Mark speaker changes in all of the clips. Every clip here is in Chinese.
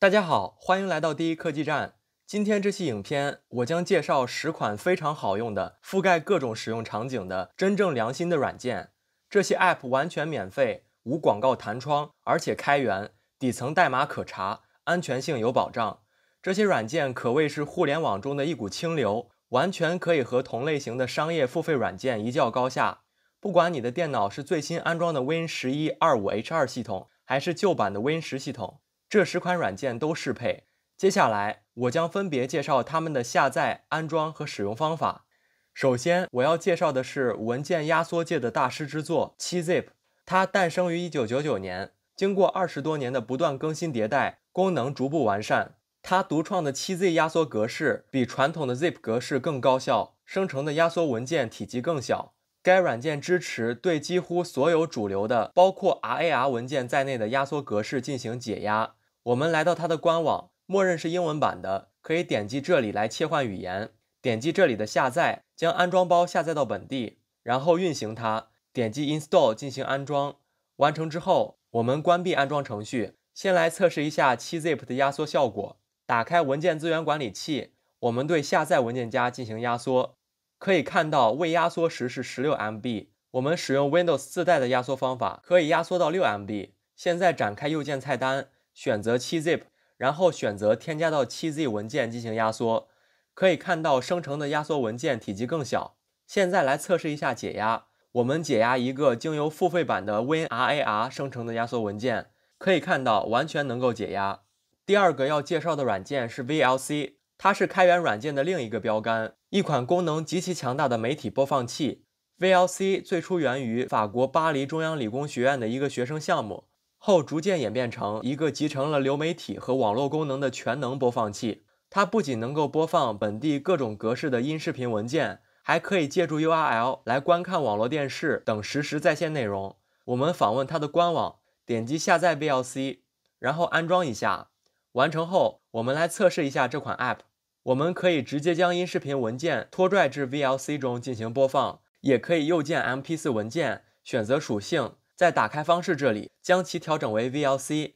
Speaker 1: 大家好，欢迎来到第一科技站。今天这期影片，我将介绍十款非常好用的、覆盖各种使用场景的真正良心的软件。这些 App 完全免费，无广告弹窗，而且开源，底层代码可查，安全性有保障。这些软件可谓是互联网中的一股清流，完全可以和同类型的商业付费软件一较高下。不管你的电脑是最新安装的 Win 十一二五 H 二系统，还是旧版的 Win 十系统。这十款软件都适配。接下来，我将分别介绍它们的下载、安装和使用方法。首先，我要介绍的是文件压缩界的大师之作 7zip。它诞生于1999年，经过二十多年的不断更新迭代，功能逐步完善。它独创的 7z 压缩格式比传统的 zip 格式更高效，生成的压缩文件体积更小。该软件支持对几乎所有主流的，包括 RAR 文件在内的压缩格式进行解压。我们来到它的官网，默认是英文版的，可以点击这里来切换语言，点击这里的下载，将安装包下载到本地，然后运行它，点击 Install 进行安装。完成之后，我们关闭安装程序，先来测试一下 7zip 的压缩效果。打开文件资源管理器，我们对下载文件夹进行压缩，可以看到未压缩时是十六 MB，我们使用 Windows 自带的压缩方法，可以压缩到六 MB。现在展开右键菜单。选择七 zip，然后选择添加到七 z 文件进行压缩，可以看到生成的压缩文件体积更小。现在来测试一下解压，我们解压一个经由付费版的 WinRAR 生成的压缩文件，可以看到完全能够解压。第二个要介绍的软件是 VLC，它是开源软件的另一个标杆，一款功能极其强大的媒体播放器。VLC 最初源于法国巴黎中央理工学院的一个学生项目。后逐渐演变成一个集成了流媒体和网络功能的全能播放器。它不仅能够播放本地各种格式的音视频文件，还可以借助 URL 来观看网络电视等实时在线内容。我们访问它的官网，点击下载 VLC，然后安装一下。完成后，我们来测试一下这款 App。我们可以直接将音视频文件拖拽至 VLC 中进行播放，也可以右键 MP4 文件，选择属性。在打开方式这里，将其调整为 VLC，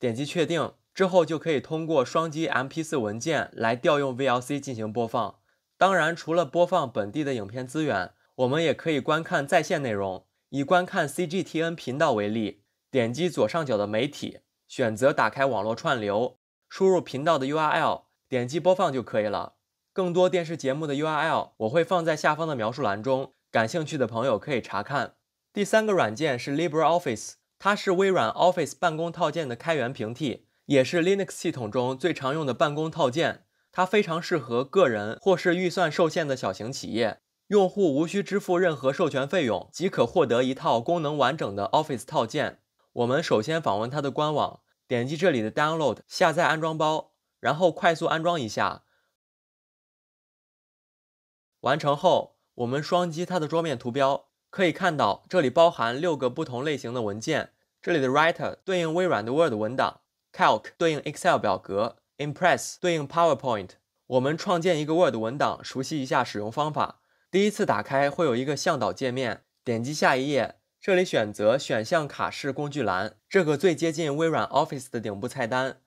Speaker 1: 点击确定之后，就可以通过双击 MP4 文件来调用 VLC 进行播放。当然，除了播放本地的影片资源，我们也可以观看在线内容。以观看 CGTN 频道为例，点击左上角的媒体，选择打开网络串流，输入频道的 URL，点击播放就可以了。更多电视节目的 URL 我会放在下方的描述栏中，感兴趣的朋友可以查看。第三个软件是 LibreOffice，它是微软 Office 办公套件的开源平替，也是 Linux 系统中最常用的办公套件。它非常适合个人或是预算受限的小型企业用户，无需支付任何授权费用即可获得一套功能完整的 Office 套件。我们首先访问它的官网，点击这里的 Download 下载安装包，然后快速安装一下。完成后，我们双击它的桌面图标。可以看到，这里包含六个不同类型的文件。这里的 Writer 对应微软的 Word 文档，Calc 对应 Excel 表格，Impress 对应 PowerPoint。我们创建一个 Word 文档，熟悉一下使用方法。第一次打开会有一个向导界面，点击下一页，这里选择选项卡式工具栏，这个最接近微软 Office 的顶部菜单。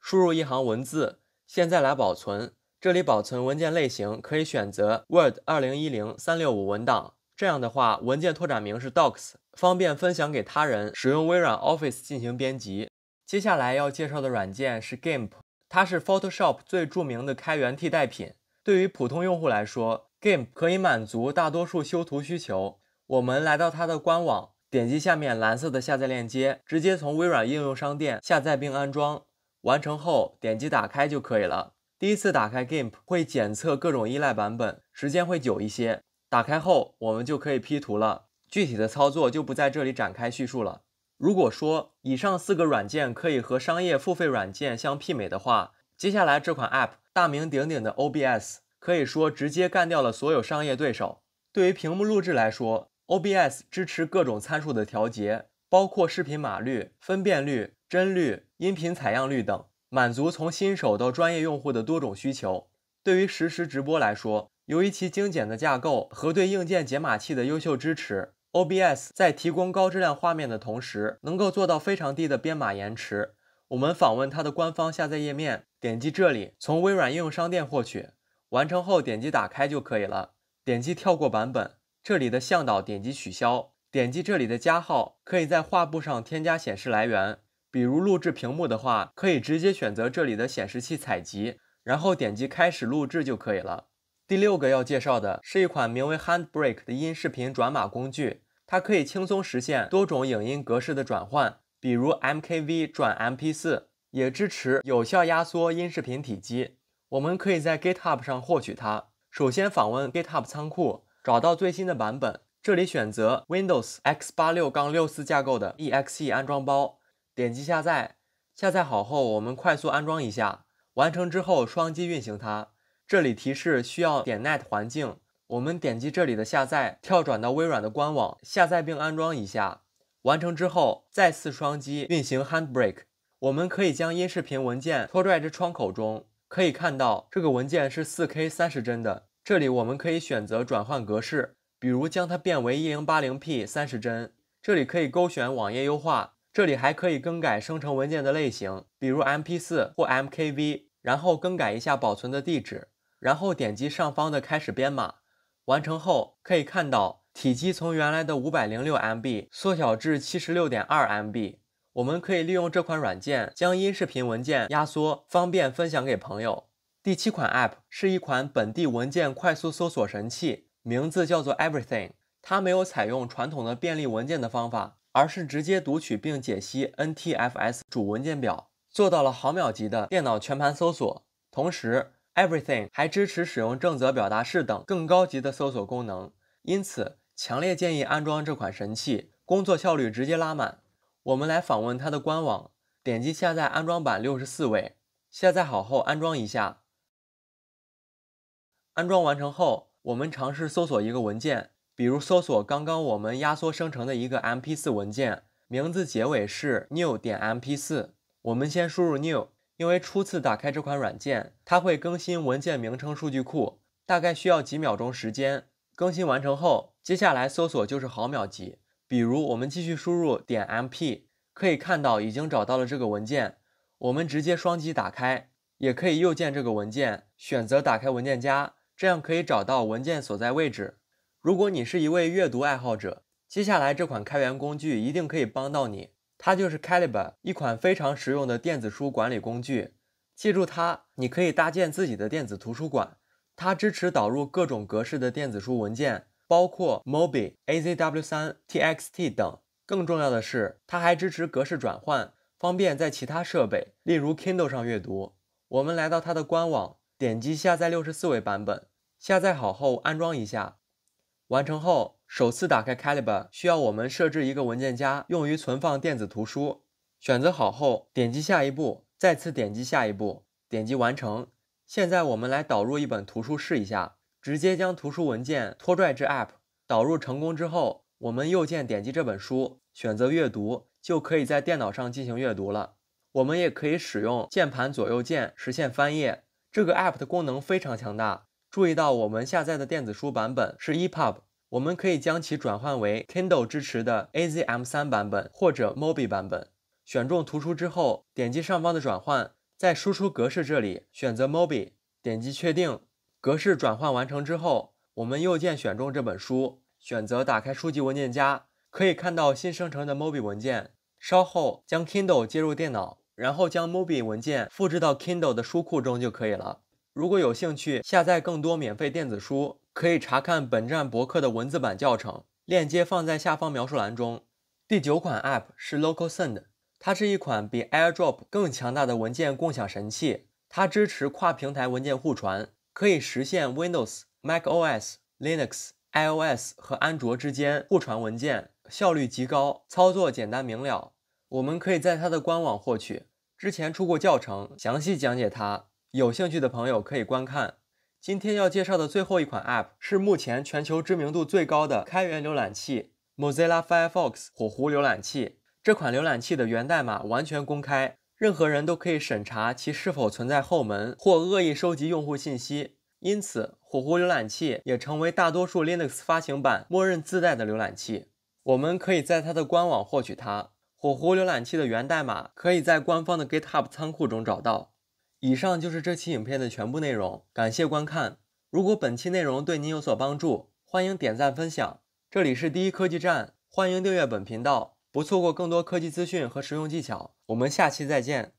Speaker 1: 输入一行文字，现在来保存。这里保存文件类型可以选择 Word 2010 365文档。这样的话，文件拓展名是 docs，方便分享给他人使用微软 Office 进行编辑。接下来要介绍的软件是 GIMP，它是 Photoshop 最著名的开源替代品。对于普通用户来说，GIMP 可以满足大多数修图需求。我们来到它的官网，点击下面蓝色的下载链接，直接从微软应用商店下载并安装。完成后，点击打开就可以了。第一次打开 GIMP 会检测各种依赖版本，时间会久一些。打开后，我们就可以 P 图了。具体的操作就不在这里展开叙述了。如果说以上四个软件可以和商业付费软件相媲美的话，接下来这款 App 大名鼎鼎的 OBS，可以说直接干掉了所有商业对手。对于屏幕录制来说，OBS 支持各种参数的调节，包括视频码率、分辨率、帧率、音频采样率等，满足从新手到专业用户的多种需求。对于实时直播来说，由于其精简的架构和对硬件解码器的优秀支持，OBS 在提供高质量画面的同时，能够做到非常低的编码延迟。我们访问它的官方下载页面，点击这里，从微软应用商店获取。完成后点击打开就可以了。点击跳过版本，这里的向导点击取消。点击这里的加号，可以在画布上添加显示来源。比如录制屏幕的话，可以直接选择这里的显示器采集，然后点击开始录制就可以了。第六个要介绍的是一款名为 HandBrake 的音视频转码工具，它可以轻松实现多种影音格式的转换，比如 MKV 转 MP4，也支持有效压缩音视频体积。我们可以在 GitHub 上获取它。首先访问 GitHub 仓库，找到最新的版本，这里选择 Windows x86-64 架构的 exe 安装包，点击下载。下载好后，我们快速安装一下，完成之后双击运行它。这里提示需要点 Net 环境，我们点击这里的下载，跳转到微软的官网下载并安装一下。完成之后，再次双击运行 Handbrake，我们可以将音视频文件拖拽至窗口中，可以看到这个文件是 4K 三十帧的。这里我们可以选择转换格式，比如将它变为 1080p 三十帧。这里可以勾选网页优化，这里还可以更改生成文件的类型，比如 MP4 或 MKV，然后更改一下保存的地址。然后点击上方的开始编码，完成后可以看到体积从原来的五百零六 MB 缩小至七十六点二 MB。我们可以利用这款软件将音视频文件压缩，方便分享给朋友。第七款 App 是一款本地文件快速搜索神器，名字叫做 Everything。它没有采用传统的便利文件的方法，而是直接读取并解析 NTFS 主文件表，做到了毫秒级的电脑全盘搜索，同时。Everything 还支持使用正则表达式等更高级的搜索功能，因此强烈建议安装这款神器，工作效率直接拉满。我们来访问它的官网，点击下载安装版六十四位。下载好后安装一下。安装完成后，我们尝试搜索一个文件，比如搜索刚刚我们压缩生成的一个 MP4 文件，名字结尾是 new 点 MP4。我们先输入 new。因为初次打开这款软件，它会更新文件名称数据库，大概需要几秒钟时间。更新完成后，接下来搜索就是毫秒级。比如我们继续输入点 mp，可以看到已经找到了这个文件。我们直接双击打开，也可以右键这个文件，选择打开文件夹，这样可以找到文件所在位置。如果你是一位阅读爱好者，接下来这款开源工具一定可以帮到你。它就是 c a l i b r 一款非常实用的电子书管理工具。借助它，你可以搭建自己的电子图书馆。它支持导入各种格式的电子书文件，包括 MOBI、AZW3、TXT 等。更重要的是，它还支持格式转换，方便在其他设备，例如 Kindle 上阅读。我们来到它的官网，点击下载六十四位版本。下载好后，安装一下。完成后。首次打开 c a l i b r 需要我们设置一个文件夹用于存放电子图书。选择好后，点击下一步，再次点击下一步，点击完成。现在我们来导入一本图书试一下。直接将图书文件拖拽至 App，导入成功之后，我们右键点击这本书，选择阅读，就可以在电脑上进行阅读了。我们也可以使用键盘左右键实现翻页。这个 App 的功能非常强大。注意到我们下载的电子书版本是 EPUB。我们可以将其转换为 Kindle 支持的 AZM 三版本或者 MOBI 版本。选中图书之后，点击上方的转换，在输出格式这里选择 MOBI，点击确定。格式转换完成之后，我们右键选中这本书，选择打开书籍文件夹，可以看到新生成的 MOBI 文件。稍后将 Kindle 接入电脑，然后将 MOBI 文件复制到 Kindle 的书库中就可以了。如果有兴趣下载更多免费电子书。可以查看本站博客的文字版教程，链接放在下方描述栏中。第九款 App 是 LocalSend，它是一款比 AirDrop 更强大的文件共享神器，它支持跨平台文件互传，可以实现 Windows、macOS、Linux、iOS 和安卓之间互传文件，效率极高，操作简单明了。我们可以在它的官网获取，之前出过教程，详细讲解它，有兴趣的朋友可以观看。今天要介绍的最后一款 app 是目前全球知名度最高的开源浏览器 Mozilla Firefox 火狐浏览器。这款浏览器的源代码完全公开，任何人都可以审查其是否存在后门或恶意收集用户信息。因此，火狐浏览器也成为大多数 Linux 发行版默认自带的浏览器。我们可以在它的官网获取它。火狐浏览器的源代码可以在官方的 GitHub 仓库中找到。以上就是这期影片的全部内容，感谢观看。如果本期内容对您有所帮助，欢迎点赞分享。这里是第一科技站，欢迎订阅本频道，不错过更多科技资讯和实用技巧。我们下期再见。